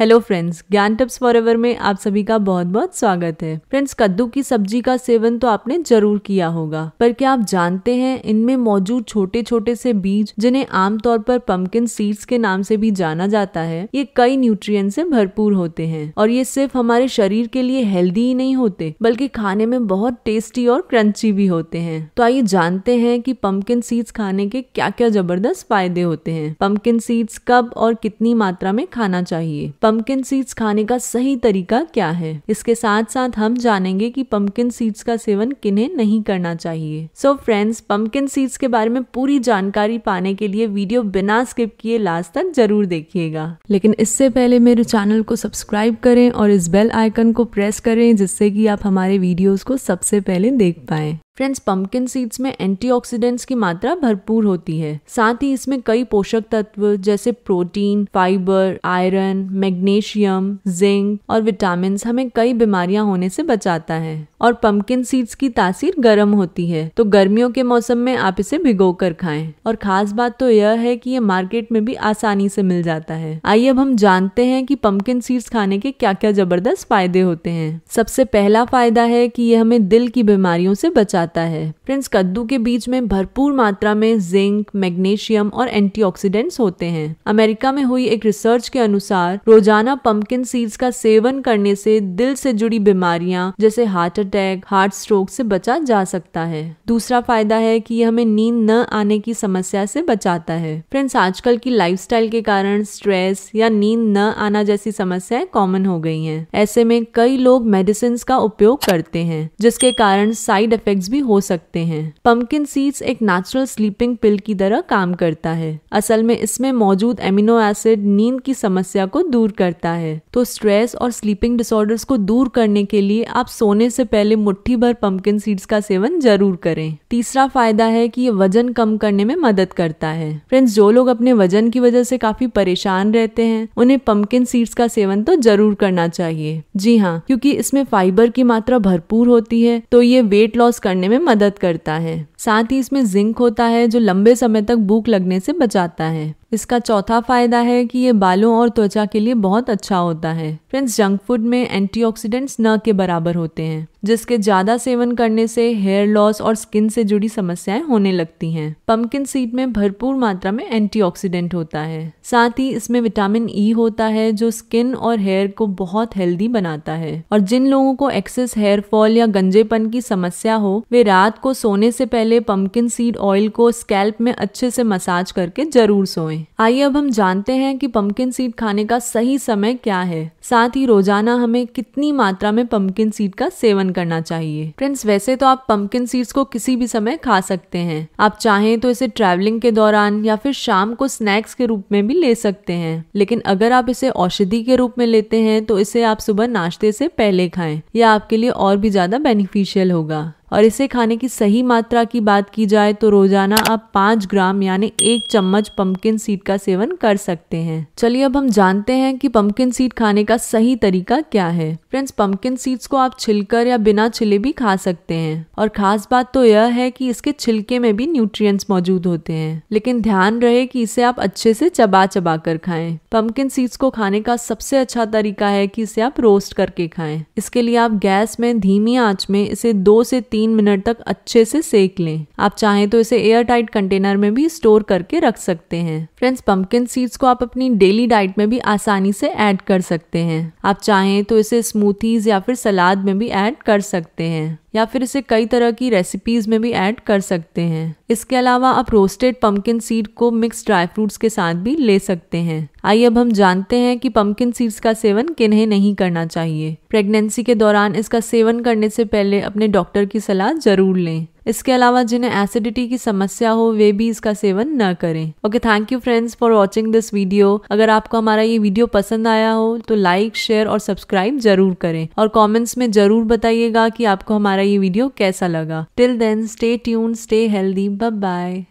Hello friends Gyan tips forever में आप सभी का बहुत बहुत स्वागत है फ्रेंड्स कद्दू की सब्जी का सेवन तो आपने जरूर किया होगा पर क्या आप जानते हैं इनमें मौजूद छोटे छोटे से बीज जिन्हें आमतौर पर पम्पकिन सीड्स के नाम से भी जाना जाता है ये कई न्यूट्रिएंट्स से भरपूर होते हैं और ये सिर्फ हमारे शरीर के लिए हेल्दी ही नहीं होते बल्कि खाने में बहुत टेस्टी और क्रंची भी होते हैं तो आइए जानते हैं की पम्पकिन सीड्स खाने के क्या क्या जबरदस्त फायदे होते हैं पम्पकिन सीड्स कब और कितनी मात्रा में खाना चाहिए पम्पकिन सीड्स खाने का सही तरीका क्या है इसके साथ साथ हम जानेंगे कि पम्पकिन सीड्स का सेवन किन्हें नहीं करना चाहिए सो फ्रेंड्स पम्पकिन सीड्स के बारे में पूरी जानकारी पाने के लिए वीडियो बिना स्किप किए लास्ट तक जरूर देखिएगा लेकिन इससे पहले मेरे चैनल को सब्सक्राइब करें और इस बेल आइकन को प्रेस करें जिससे कि आप हमारे वीडियोस को सबसे पहले देख पाए फ्रेंड्स पम्पकिन सीड्स में एंटीऑक्सीडेंट्स की मात्रा भरपूर होती है साथ ही इसमें कई पोषक तत्व जैसे protein fibre iron magnesium zinc और विटामिन हमें कई बीमारियां होने से बचाता है और पम्पकिन सीड्स की तासीर गर्म होती है तो गर्मियों के मौसम में आप इसे भिगो कर खाएं और खास बात तो यह है कि ये मार्केट में भी आसानी से मिल जाता है आइए अब हम जानते हैं कि पम्पकिन सीड्स खाने के क्या क्या जबरदस्त फायदे होते हैं सबसे पहला फायदा है कि ये हमें दिल की बीमारियों से बचा जाता है फ्रेंड्स कद्दू के बीज में भरपूर मात्रा में जिंक मैग्नीशियम और एंटीऑक्सीडेंट्स होते हैं अमेरिका में हुई एक रिसर्च के अनुसार रोजाना पंपकिन सीड्स का सेवन करने से दिल से जुड़ी बीमारियां जैसे हार्ट अटैक हार्ट स्ट्रोक से बचा जा सकता है दूसरा फायदा है कि यह हमें नींद न आने की समस्या से बचाता है फ्रेंड्स आजकल की लाइफस्टाइल के कारण स्ट्रेस या नींद न आना जैसी समस्याएं कॉमन हो गई हैं। ऐसे में कई लोग मेडिसिन का उपयोग करते हैं जिसके कारण साइड इफेक्ट्स भी हो सकते हैं पम्पकिन सीड्स एक नेचुरल स्लीपिंग पिल की तरह काम करता है असल में इसमें मौजूद एमिनो एसिड नींद की समस्या को दूर करता है तो स्ट्रेस और स्लीपिंग डिसऑर्डर्स को दूर करने के लिए आप सोने से पहले मुट्ठी भर पम्पकिन सीड्स का सेवन जरूर करें तीसरा फायदा है कि ये वजन कम करने में मदद करता है फ्रेंड्स जो लोग अपने वजन की वजह से काफी परेशान रहते हैं उन्हें पम्पकिन सीड्स का सेवन तो जरूर करना चाहिए जी हाँ क्योंकि इसमें फाइबर की मात्रा भरपूर होती है तो ये वेट लॉस करने करने में मदद करता है साथ ही इसमें जिंक होता है जो लंबे समय तक भूख लगने से बचाता है इसका चौथा फायदा है कि ये बालों और त्वचा के लिए बहुत अच्छा होता है फ्रेंड्स जंक फूड में एंटीऑक्सीडेंट्स न के बराबर होते हैं जिसके ज्यादा सेवन करने से हेयर लॉस और स्किन से जुड़ी समस्याएं होने लगती हैं पम्पकिन सीड में भरपूर मात्रा में एंटीऑक्सीडेंट होता है साथ ही इसमें विटामिन ई e होता है जो स्किन और हेयर को बहुत हेल्दी बनाता है और जिन लोगों को एक्सेस हेयर फॉल या गंजेपन की समस्या हो वे रात को सोने से पहले पहले पम्पकिन सीड ऑयल को स्कैल्प में अच्छे से मसाज करके जरूर सोएं। आइए अब हम जानते हैं कि पम्पकिन सीड खाने का सही समय क्या है साथ ही रोजाना हमें कितनी मात्रा में पम्पकिन सीड का सेवन करना चाहिए फ्रेंड्स वैसे तो आप पम्पकिन सीड्स को किसी भी समय खा सकते हैं आप चाहें तो इसे ट्रैवलिंग के दौरान या फिर शाम को स्नैक्स के रूप में भी ले सकते हैं लेकिन अगर आप इसे औषधि के रूप में लेते हैं तो इसे आप सुबह नाश्ते से पहले खाएं यह आपके लिए और भी ज्यादा बेनिफिशियल होगा और इसे खाने की सही मात्रा की बात की जाए तो रोजाना आप पाँच ग्राम यानी एक चम्मच पम्पकिन सीड का सेवन कर सकते हैं चलिए अब हम जानते हैं कि पम्पकिन सीड खाने का सही तरीका क्या है फ्रेंड्स पम्पकिन सीड्स को आप छिलकर या बिना छिले भी खा सकते हैं और खास बात तो यह है कि इसके छिलके में भी न्यूट्रिएंट्स मौजूद होते हैं लेकिन ध्यान रहे कि इसे आप अच्छे से चबा चबा कर खाएं पम्पकिन सीड्स को खाने का सबसे अच्छा तरीका है कि इसे आप रोस्ट करके खाएं इसके लिए आप गैस में धीमी आंच में इसे दो से तीन तीन मिनट तक अच्छे से सेक लें आप चाहें तो इसे एयर टाइट कंटेनर में भी स्टोर करके रख सकते हैं फ्रेंड्स पम्पकिन सीड्स को आप अपनी डेली डाइट में भी आसानी से ऐड कर सकते हैं आप चाहें तो इसे स्मूथीज या फिर सलाद में भी ऐड कर सकते हैं या फिर इसे कई तरह की रेसिपीज़ में भी ऐड कर सकते हैं इसके अलावा आप रोस्टेड पम्पकिन सीड को मिक्स ड्राई फ्रूट्स के साथ भी ले सकते हैं आइए अब हम जानते हैं कि पम्पकिन सीड्स का सेवन किन्हें नहीं करना चाहिए प्रेगनेंसी के दौरान इसका सेवन करने से पहले अपने डॉक्टर की सलाह जरूर लें इसके अलावा जिन्हें एसिडिटी की समस्या हो वे भी इसका सेवन न करें okay thank you friends for watching this video अगर आपको हमारा ये वीडियो पसंद आया हो तो लाइक शेयर और सब्सक्राइब जरूर करें और कॉमेंट्स में जरूर बताइएगा कि आपको हमारा ये वीडियो कैसा लगा till then stay tune stay healthy bye